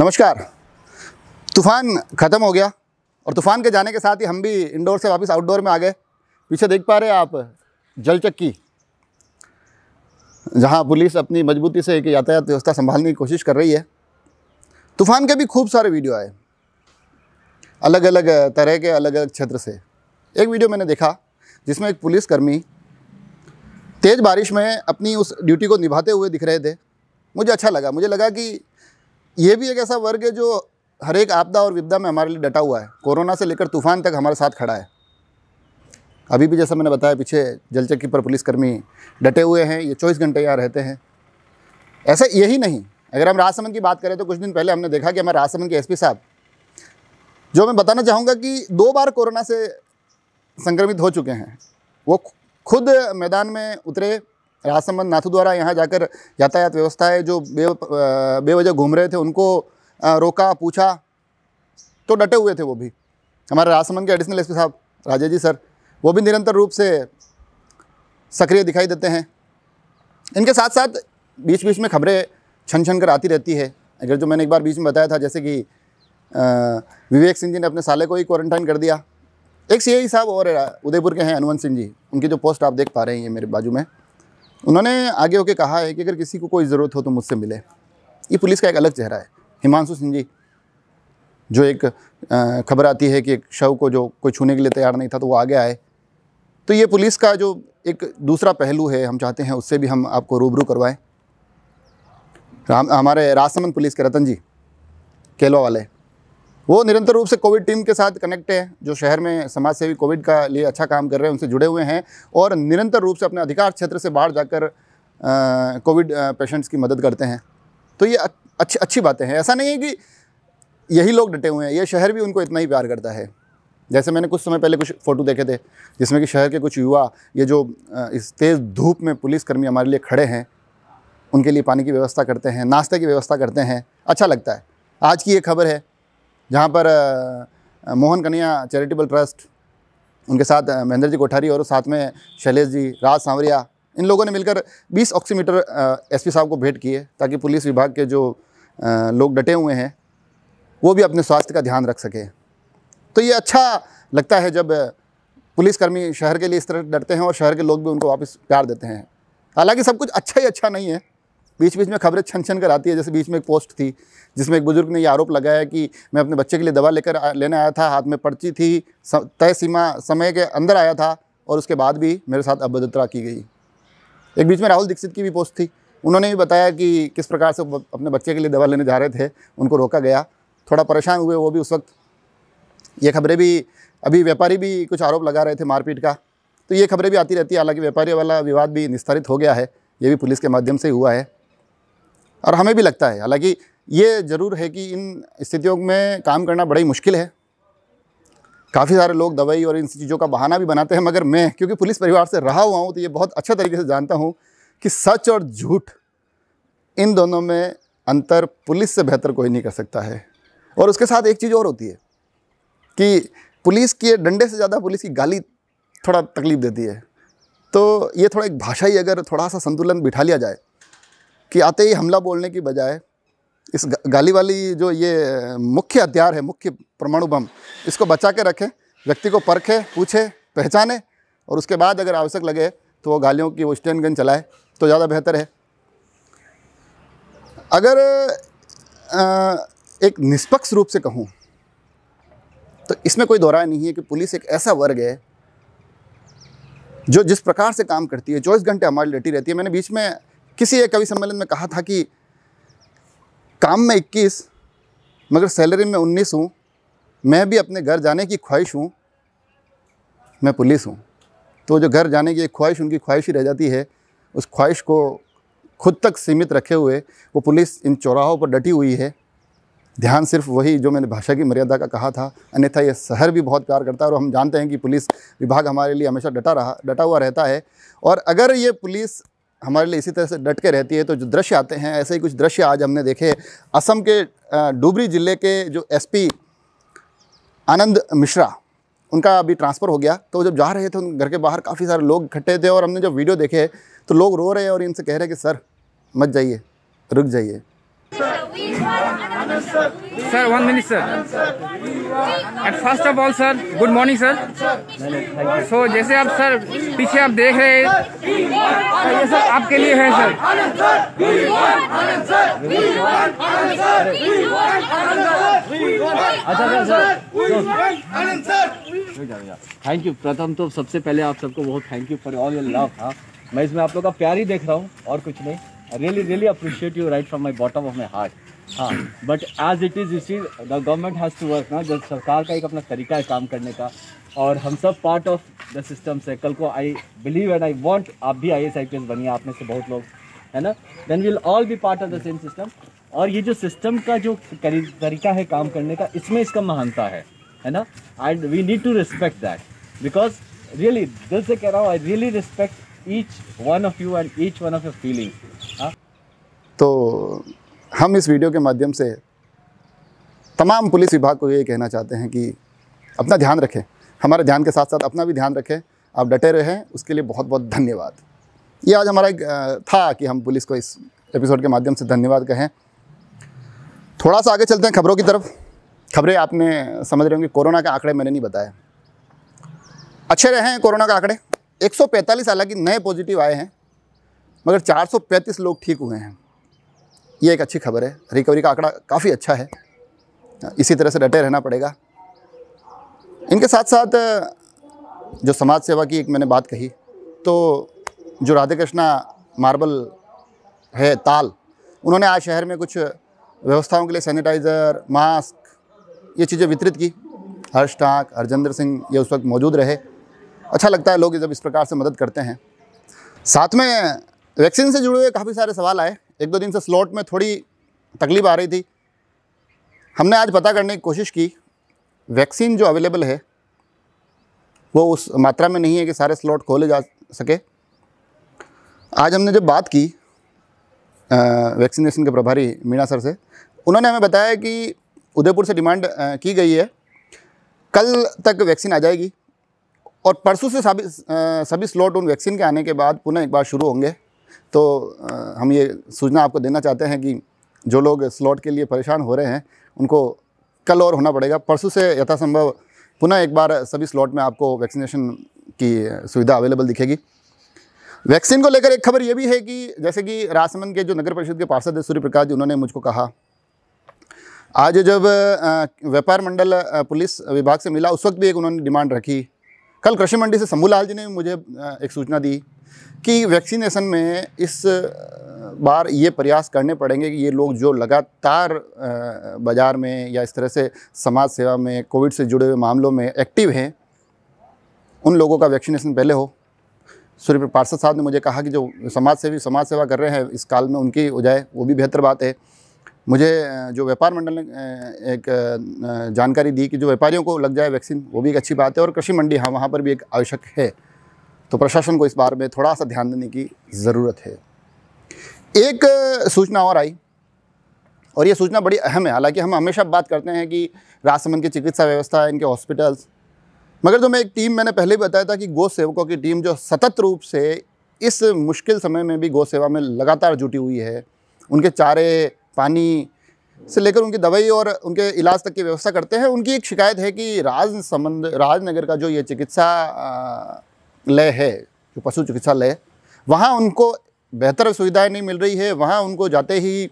नमस्कार तूफ़ान ख़त्म हो गया और तूफ़ान के जाने के साथ ही हम भी इंडोर से वापस आउटडोर में आ गए पीछे देख पा रहे हैं आप जलचक्की जहां जहाँ पुलिस अपनी मजबूती से एक यातायात व्यवस्था संभालने की कोशिश कर रही है तूफ़ान के भी खूब सारे वीडियो आए अलग अलग तरह के अलग अलग क्षेत्र से एक वीडियो मैंने देखा जिसमें एक पुलिसकर्मी तेज़ बारिश में अपनी उस ड्यूटी को निभाते हुए दिख रहे थे मुझे अच्छा लगा मुझे लगा कि ये भी एक ऐसा वर्ग है जो हर एक आपदा और विपदा में हमारे लिए डटा हुआ है कोरोना से लेकर तूफान तक हमारे साथ खड़ा है अभी भी जैसा मैंने बताया पीछे जलचक्की पर पुलिसकर्मी डटे हुए हैं ये चौबीस घंटे यहाँ रहते हैं ऐसा यही नहीं अगर हम राजसमंद की बात करें तो कुछ दिन पहले हमने देखा कि हमारे राजसमंद के एसपी साहब जो मैं बताना चाहूँगा कि दो बार कोरोना से संक्रमित हो चुके हैं वो खुद मैदान में उतरे राजसमंद नाथू द्वारा यहाँ जाकर यातायात व्यवस्था है जो बे बेवजह घूम रहे थे उनको रोका पूछा तो डटे हुए थे वो भी हमारे राजसमंद के एडिशनल एसपी साहब राजे जी सर वो भी निरंतर रूप से सक्रिय दिखाई देते हैं इनके साथ साथ बीच बीच में खबरें छन छन कर आती रहती है अगर जो मैंने एक बार बीच में बताया था जैसे कि विवेक सिंह जी ने अपने साले को ही क्वारंटाइन कर दिया एक सी e साहब और उदयपुर के हैं अनुवंत सिंह जी उनकी जो पोस्ट आप देख पा रहे हैं ये मेरे बाजू में उन्होंने आगे होके कहा है कि अगर किसी को कोई ज़रूरत हो तो मुझसे मिले ये पुलिस का एक अलग चेहरा है हिमांशु सिंह जी जो एक खबर आती है कि एक शव को जो कोई छूने के लिए तैयार नहीं था तो वो आगे आए तो ये पुलिस का जो एक दूसरा पहलू है हम चाहते हैं उससे भी हम आपको रूबरू करवाएं हमारे राजसमंद पुलिस के रतन जी केलवा वाले वो निरंतर रूप से कोविड टीम के साथ कनेक्ट है जो शहर में समाज सेवी कोविड का लिए अच्छा काम कर रहे हैं उनसे जुड़े हुए हैं और निरंतर रूप से अपने अधिकार क्षेत्र से बाहर जाकर कोविड पेशेंट्स की मदद करते हैं तो ये अच्छी अच्छी बातें हैं ऐसा नहीं है कि यही लोग डटे हुए हैं ये शहर भी उनको इतना ही प्यार करता है जैसे मैंने कुछ समय पहले कुछ फ़ोटो देखे थे जिसमें कि शहर के कुछ युवा ये जो इस तेज़ धूप में पुलिसकर्मी हमारे लिए खड़े हैं उनके लिए पानी की व्यवस्था करते हैं नाश्ते की व्यवस्था करते हैं अच्छा लगता है आज की ये खबर है जहाँ पर मोहन कन्या चैरिटेबल ट्रस्ट उनके साथ महेंद्र जी कोठारी और साथ में शैलेश जी राज सांवरिया इन लोगों ने मिलकर 20 ऑक्सीमीटर एसपी साहब को भेंट किए ताकि पुलिस विभाग के जो लोग डटे हुए हैं वो भी अपने स्वास्थ्य का ध्यान रख सके तो ये अच्छा लगता है जब पुलिसकर्मी शहर के लिए इस तरह डरते हैं और शहर के लोग भी उनको वापस प्यार देते हैं हालांकि सब कुछ अच्छा ही अच्छा नहीं है बीच बीच में खबरें छन छन कर आती है जैसे बीच में एक पोस्ट थी जिसमें एक बुज़ुर्ग ने यह आरोप लगाया कि मैं अपने बच्चे के लिए दवा लेकर लेने आया था हाथ में पर्ची थी तय सीमा समय के अंदर आया था और उसके बाद भी मेरे साथ अभद्रता की गई एक बीच में राहुल दीक्षित की भी पोस्ट थी उन्होंने भी बताया कि किस प्रकार से अपने बच्चे के लिए दवा लेने जा रहे थे उनको रोका गया थोड़ा परेशान हुए वो भी उस वक्त ये खबरें भी अभी व्यापारी भी कुछ आरोप लगा रहे थे मारपीट का तो ये खबरें भी आती रहती है हालांकि व्यापारी वाला विवाद भी निस्तारित हो गया है ये भी पुलिस के माध्यम से हुआ है और हमें भी लगता है हालांकि ये ज़रूर है कि इन स्थितियों में काम करना बड़ा ही मुश्किल है काफ़ी सारे लोग दवाई और इन चीज़ों का बहाना भी बनाते हैं मगर मैं क्योंकि पुलिस परिवार से रहा हुआ हूँ तो ये बहुत अच्छा तरीके से जानता हूँ कि सच और झूठ इन दोनों में अंतर पुलिस से बेहतर कोई नहीं कर सकता है और उसके साथ एक चीज़ और होती है कि पुलिस के डंडे से ज़्यादा पुलिस की गाली थोड़ा तकलीफ़ देती है तो ये थोड़ा एक भाषा ही अगर थोड़ा सा संतुलन बिठा लिया जाए कि आते ही हमला बोलने की बजाय इस गाली वाली जो ये मुख्य हथियार है मुख्य परमाणु बम इसको बचा के रखें व्यक्ति को परखें पूछें पहचाने और उसके बाद अगर आवश्यक लगे तो वो गालियों की वो स्टैंड गन चलाए तो ज़्यादा बेहतर है अगर एक निष्पक्ष रूप से कहूँ तो इसमें कोई दोहरा नहीं है कि पुलिस एक ऐसा वर्ग है जो जिस प्रकार से काम करती है चौबीस घंटे हमारी डटी रहती है मैंने बीच में किसी एक कवि सम्मेलन में कहा था कि काम में 21 मगर सैलरी में 19 हूँ मैं भी अपने घर जाने की ख्वाहिश हूँ मैं पुलिस हूँ तो जो घर जाने की एक ख्वाहिश उनकी ख्वाहिश ही रह जाती है उस ख्वाहिश को खुद तक सीमित रखे हुए वो पुलिस इन चौराहों पर डटी हुई है ध्यान सिर्फ वही जो मैंने भाषा की मर्यादा का कहा था अन्यथा ये शहर भी बहुत प्यार करता है और हम जानते हैं कि पुलिस विभाग हमारे लिए हमेशा डटा रहा डटा हुआ रहता है और अगर ये पुलिस हमारे लिए इसी तरह से डट के रहती है तो जो दृश्य आते हैं ऐसे ही कुछ दृश्य आज हमने देखे असम के डुबरी ज़िले के जो एसपी आनंद मिश्रा उनका अभी ट्रांसफ़र हो गया तो जब जा रहे थे उन घर के बाहर काफ़ी सारे लोग इकट्ठे थे और हमने जब वीडियो देखे तो लोग रो रहे हैं और इनसे कह रहे हैं कि सर मत जाइए रुक जाइए sir one minute sir and first of all sir good morning sir so जैसे आप सर पीछे आप देख रहे हैं ये तो सर आपके लिए है सर अच्छा सर थैंक यू प्रथम तो सबसे पहले आप सबको बहुत thank you for all your love हाँ मैं इसमें आप लोग का प्यार ही देख रहा हूँ और कुछ नहीं really really appreciate you right from my bottom of my heart but as it is इसी the government has to work ना जब सरकार का एक अपना तरीका है काम करने का और हम सब पार्ट ऑफ द सिस्टम से कल को I believe and I want आप भी I S I P S बनिए आप में से बहुत लोग है ना then will all be part of the same system और ये जो सिस्टम का जो तरीका है काम करने का इसमें इसका महानता है है ना and we need to respect that because really दिल से कह रहा हूँ I really respect each one of you and each one of your feeling तो हम इस वीडियो के माध्यम से तमाम पुलिस विभाग को ये कहना चाहते हैं कि अपना ध्यान रखें हमारे ध्यान के साथ साथ अपना भी ध्यान रखें आप डटे रहें उसके लिए बहुत बहुत धन्यवाद ये आज हमारा था कि हम पुलिस को इस एपिसोड के माध्यम से धन्यवाद कहें थोड़ा सा आगे चलते हैं खबरों की तरफ खबरें आपने समझ रहे होंगे कोरोना के आंकड़े मैंने नहीं बताया अच्छे रहे हैं कोरोना के आंकड़े 145 हालांकि नए पॉजिटिव आए हैं मगर 435 लोग ठीक हुए हैं ये एक अच्छी खबर है रिकवरी का आंकड़ा काफ़ी अच्छा है इसी तरह से डटे रहना पड़ेगा इनके साथ साथ जो समाज सेवा की एक मैंने बात कही तो जो राधे कृष्णा मार्बल है ताल उन्होंने आज शहर में कुछ व्यवस्थाओं के लिए सैनिटाइज़र मास्क ये चीज़ें वितरित की हर्ष टाक हरजेंद्र सिंह ये उस वक्त मौजूद रहे अच्छा लगता है लोग जब इस प्रकार से मदद करते हैं साथ में वैक्सीन से जुड़े हुए काफ़ी सारे सवाल आए एक दो दिन से स्लॉट में थोड़ी तकलीफ आ रही थी हमने आज पता करने की कोशिश की वैक्सीन जो अवेलेबल है वो उस मात्रा में नहीं है कि सारे स्लॉट खोले जा सके आज हमने जब बात की वैक्सीनेशन के प्रभारी मीणा सर से उन्होंने हमें बताया कि उदयपुर से डिमांड की गई है कल तक वैक्सीन आ जाएगी और परसों से सभी सभी स्लॉट उन वैक्सीन के आने के बाद पुनः एक बार शुरू होंगे तो हम ये सूचना आपको देना चाहते हैं कि जो लोग स्लॉट के लिए परेशान हो रहे हैं उनको कल और होना पड़ेगा परसों से यथासंभव पुनः एक बार सभी स्लॉट में आपको वैक्सीनेशन की सुविधा अवेलेबल दिखेगी वैक्सीन को लेकर एक खबर ये भी है कि जैसे कि राजसमंद के जो नगर परिषद के पार्षद है सूर्य प्रकाश जी उन्होंने मुझको कहा आज जब व्यापार मंडल पुलिस विभाग से मिला उस वक्त भी एक उन्होंने डिमांड रखी कल कृषि मंडी से शंभूलाल जी ने मुझे एक सूचना दी कि वैक्सीनेशन में इस बार ये प्रयास करने पड़ेंगे कि ये लोग जो लगातार बाज़ार में या इस तरह से समाज सेवा में कोविड से जुड़े हुए मामलों में एक्टिव हैं उन लोगों का वैक्सीनेशन पहले हो सूर्य पार्षद साहब ने मुझे कहा कि जो समाज सेवी समाज सेवा कर रहे हैं इस काल में उनकी हो जाए वो भी बेहतर बात है मुझे जो व्यापार मंडल ने एक जानकारी दी कि जो व्यापारियों को लग जाए वैक्सीन वो भी एक अच्छी बात है और कृषि मंडी हाँ वहाँ पर भी एक आवश्यक है तो प्रशासन को इस बारे में थोड़ा सा ध्यान देने की ज़रूरत है एक सूचना और आई और ये सूचना बड़ी अहम है हालांकि हम हमेशा बात करते हैं कि राजसमंद की चिकित्सा व्यवस्था इनके हॉस्पिटल्स मगर जो तो मैं एक टीम मैंने पहले भी बताया था कि गो सेवकों की टीम जो सतत रूप से इस मुश्किल समय में भी गो सेवा में लगातार जुटी हुई है उनके चारे पानी से लेकर उनकी दवाई और उनके इलाज तक की व्यवस्था करते हैं उनकी एक शिकायत है कि राजसमंद राजनगर का जो ये चिकित्सा लय है जो पशु चिकित्सालय वहाँ उनको बेहतर सुविधाएं नहीं मिल रही है वहाँ उनको जाते ही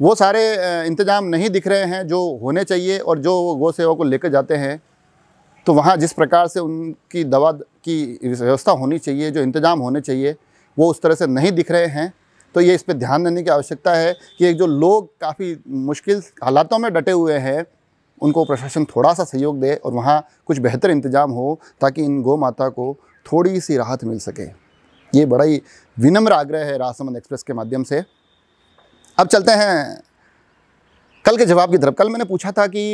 वो सारे इंतज़ाम नहीं दिख रहे हैं जो होने चाहिए और जो गौ सेवा को लेकर जाते हैं तो वहाँ जिस प्रकार से उनकी दवा की व्यवस्था होनी चाहिए जो इंतज़ाम होने चाहिए वो उस तरह से नहीं दिख रहे हैं तो ये इस पर ध्यान देने की आवश्यकता है कि एक जो लोग काफ़ी मुश्किल हालातों में डटे हुए हैं उनको प्रशासन थोड़ा सा सहयोग दे और वहाँ कुछ बेहतर इंतजाम हो ताकि इन गौ माता को थोड़ी सी राहत मिल सके ये बड़ा ही विनम्र आग्रह है राजसमंद एक्सप्रेस के माध्यम से अब चलते हैं कल के जवाब की तरफ कल मैंने पूछा था कि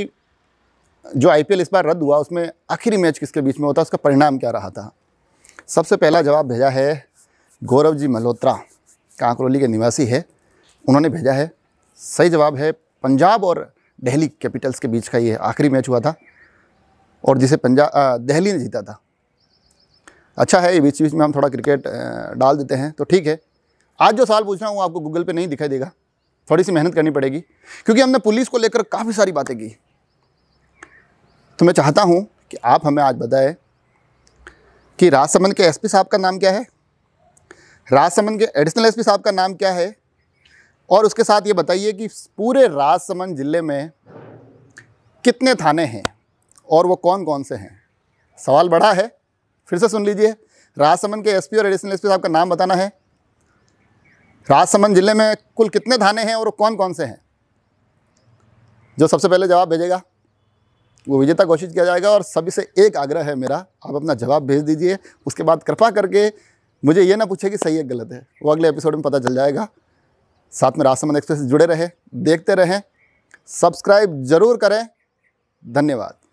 जो आई इस बार रद्द हुआ उसमें आखिरी मैच किसके बीच में होता उसका परिणाम क्या रहा था सबसे पहला जवाब भेजा है गौरव जी मल्होत्रा कांकरोली के निवासी है उन्होंने भेजा है सही जवाब है पंजाब और दिल्ली कैपिटल्स के बीच का ये आखिरी मैच हुआ था और जिसे पंजाब दिल्ली ने जीता था अच्छा है ये बीच बीच में हम थोड़ा क्रिकेट डाल देते हैं तो ठीक है आज जो साल पूछ रहा हूँ आपको गूगल पे नहीं दिखाई देगा थोड़ी सी मेहनत करनी पड़ेगी क्योंकि हमने पुलिस को लेकर काफ़ी सारी बातें की तो मैं चाहता हूँ कि आप हमें आज बताएं कि राजसमंद के एसपी साहब का नाम क्या है राजसमंद के एडिशनल एसपी साहब का नाम क्या है और उसके साथ ये बताइए कि पूरे राजसमंद ज़िले में कितने थाने हैं और वो कौन कौन से हैं सवाल बड़ा है फिर से सुन लीजिए राजसमंद के एसपी और एडिशनल एसपी साहब का नाम बताना है राजसमंद जिले में कुल कितने थाने हैं और कौन कौन से हैं जो सबसे पहले जवाब भेजेगा वो विजेता घोषित किया जाएगा और सभी से एक आग्रह है मेरा आप अपना जवाब भेज दीजिए उसके बाद कृपा करके मुझे ये ना पूछे कि सही है गलत है वो अगले एपिसोड में पता चल जाएगा साथ में राजसमंद एक्सप्रेस से जुड़े रहे देखते रहें सब्सक्राइब ज़रूर करें धन्यवाद